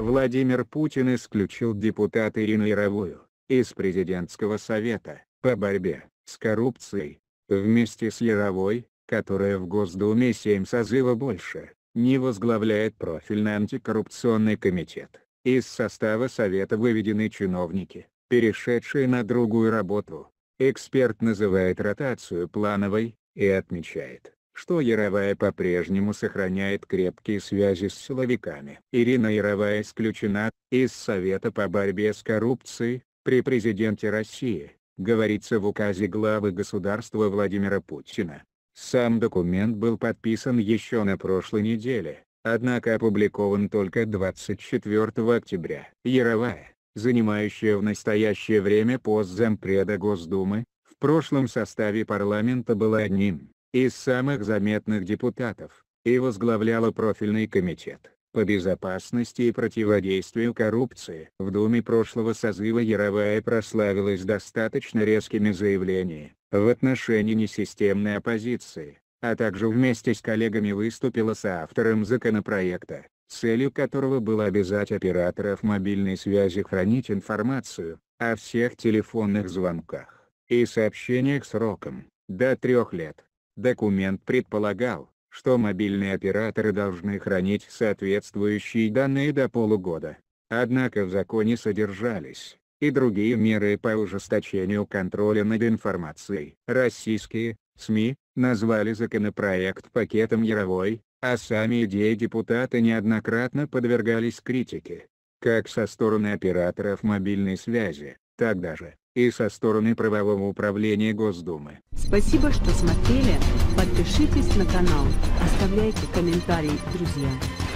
Владимир Путин исключил депутата Ирину Яровую из президентского совета по борьбе с коррупцией. Вместе с Яровой, которая в Госдуме 7 созыва больше, не возглавляет профильный антикоррупционный комитет. Из состава совета выведены чиновники, перешедшие на другую работу. Эксперт называет ротацию плановой, и отмечает, что Яровая по-прежнему сохраняет крепкие связи с силовиками. Ирина Яровая исключена из Совета по борьбе с коррупцией при президенте России, говорится в указе главы государства Владимира Путина. Сам документ был подписан еще на прошлой неделе, однако опубликован только 24 октября. Яровая, занимающая в настоящее время пост зампреда Госдумы, в прошлом составе парламента была одним из самых заметных депутатов, и возглавляла профильный комитет по безопасности и противодействию коррупции. В Думе прошлого созыва Яровая прославилась достаточно резкими заявлениями в отношении несистемной оппозиции, а также вместе с коллегами выступила автором законопроекта, целью которого было обязать операторов мобильной связи хранить информацию о всех телефонных звонках и сообщениях сроком до трех лет. Документ предполагал, что мобильные операторы должны хранить соответствующие данные до полугода. Однако в законе содержались и другие меры по ужесточению контроля над информацией. Российские СМИ назвали законопроект пакетом Яровой, а сами идеи депутата неоднократно подвергались критике. Как со стороны операторов мобильной связи, так даже и со стороны правового управления Госдумы. Спасибо, что смотрели. Подпишитесь на канал, оставляйте комментарии, друзья.